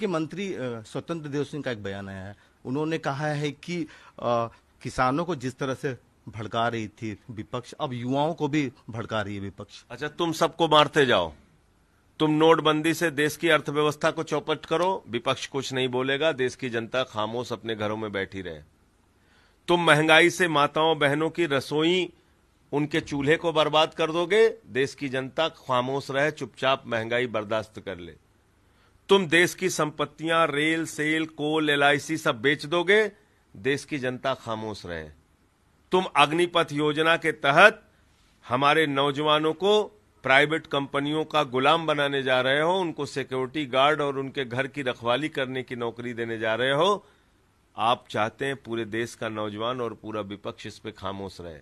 कि मंत्री स्वतंत्र देव सिंह का एक बयान आया है उन्होंने कहा है कि आ, किसानों को जिस तरह से भड़का रही थी विपक्ष अब युवाओं को भी भड़का रही है विपक्ष अच्छा तुम सबको मारते जाओ तुम नोटबंदी से देश की अर्थव्यवस्था को चौपट करो विपक्ष कुछ नहीं बोलेगा देश की जनता खामोश अपने घरों में बैठी रहे तुम महंगाई से माताओं बहनों की रसोई उनके चूल्हे को बर्बाद कर दोगे देश की जनता खामोश रहे चुपचाप महंगाई बर्दाश्त कर ले तुम देश की संपत्तियां रेल सेल कोल एलआईसी सब बेच दोगे देश की जनता खामोश रहे तुम अग्निपथ योजना के तहत हमारे नौजवानों को प्राइवेट कंपनियों का गुलाम बनाने जा रहे हो उनको सिक्योरिटी गार्ड और उनके घर की रखवाली करने की नौकरी देने जा रहे हो आप चाहते हैं पूरे देश का नौजवान और पूरा विपक्ष इस पे खामोश रहे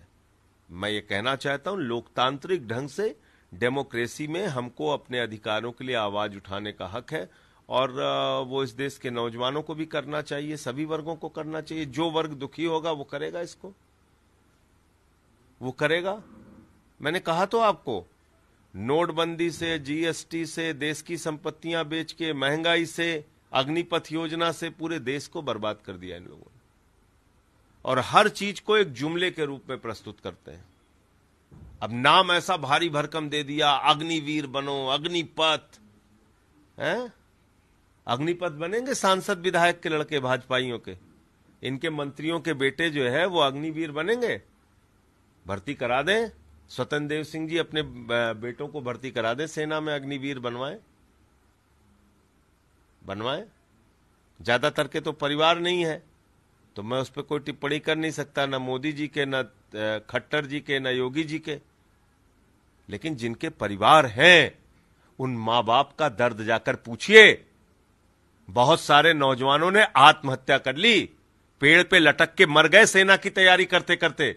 मैं ये कहना चाहता हूं लोकतांत्रिक ढंग से डेमोक्रेसी में हमको अपने अधिकारों के लिए आवाज उठाने का हक है और वो इस देश के नौजवानों को भी करना चाहिए सभी वर्गों को करना चाहिए जो वर्ग दुखी होगा वो करेगा इसको वो करेगा मैंने कहा तो आपको नोटबंदी से जीएसटी से देश की संपत्तियां बेच के महंगाई से अग्निपथ योजना से पूरे देश को बर्बाद कर दिया इन लोगों ने और हर चीज को एक जुमले के रूप में प्रस्तुत करते हैं अब नाम ऐसा भारी भरकम दे दिया अग्निवीर बनो अग्निपथ हैं अग्निपथ बनेंगे सांसद विधायक के लड़के भाजपाइयों के इनके मंत्रियों के बेटे जो है वो अग्निवीर बनेंगे भर्ती करा दें स्वतन देव सिंह जी अपने बेटों को भर्ती करा दें सेना में अग्निवीर बनवाएं बनवाएं ज्यादातर के तो परिवार नहीं है तो मैं उस पर कोई टिप्पणी कर नहीं सकता ना मोदी जी के ना खट्टर जी के ना योगी जी के लेकिन जिनके परिवार हैं उन मां बाप का दर्द जाकर पूछिए बहुत सारे नौजवानों ने आत्महत्या कर ली पेड़ पे लटक के मर गए सेना की तैयारी करते करते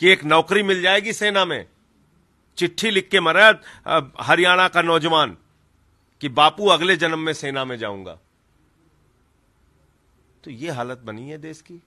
कि एक नौकरी मिल जाएगी सेना में चिट्ठी लिख के मरा हरियाणा का नौजवान कि बापू अगले जन्म में सेना में जाऊंगा तो ये हालत बनी है देश की